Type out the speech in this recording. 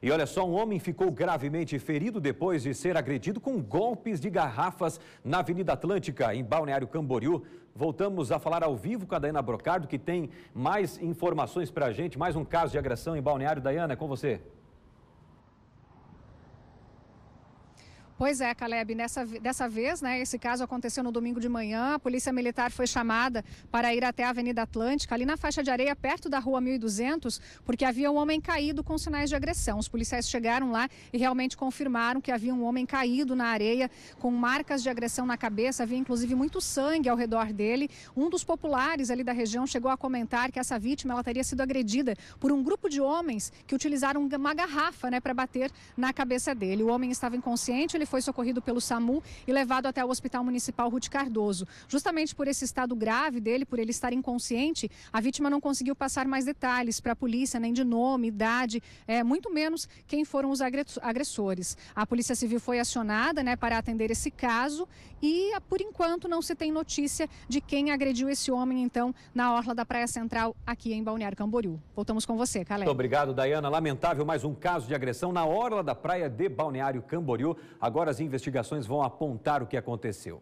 E olha só, um homem ficou gravemente ferido depois de ser agredido com golpes de garrafas na Avenida Atlântica, em Balneário Camboriú. Voltamos a falar ao vivo com a Dayana Brocardo, que tem mais informações para a gente. Mais um caso de agressão em Balneário. Dayana, é com você. Pois é, Caleb, nessa, dessa vez, né, esse caso aconteceu no domingo de manhã, a polícia militar foi chamada para ir até a Avenida Atlântica, ali na faixa de areia, perto da rua 1200, porque havia um homem caído com sinais de agressão. Os policiais chegaram lá e realmente confirmaram que havia um homem caído na areia com marcas de agressão na cabeça, havia inclusive muito sangue ao redor dele. Um dos populares ali da região chegou a comentar que essa vítima ela teria sido agredida por um grupo de homens que utilizaram uma garrafa né, para bater na cabeça dele. O homem estava inconsciente, ele foi socorrido pelo SAMU e levado até o Hospital Municipal Ruth Cardoso. Justamente por esse estado grave dele, por ele estar inconsciente, a vítima não conseguiu passar mais detalhes para a polícia, nem de nome, idade, é, muito menos quem foram os agressores. A Polícia Civil foi acionada né, para atender esse caso e, ah, por enquanto, não se tem notícia de quem agrediu esse homem, então, na orla da Praia Central, aqui em Balneário Camboriú. Voltamos com você, Calé. Muito obrigado, Dayana. Lamentável mais um caso de agressão na orla da Praia de Balneário Camboriú. Agora... Agora as investigações vão apontar o que aconteceu.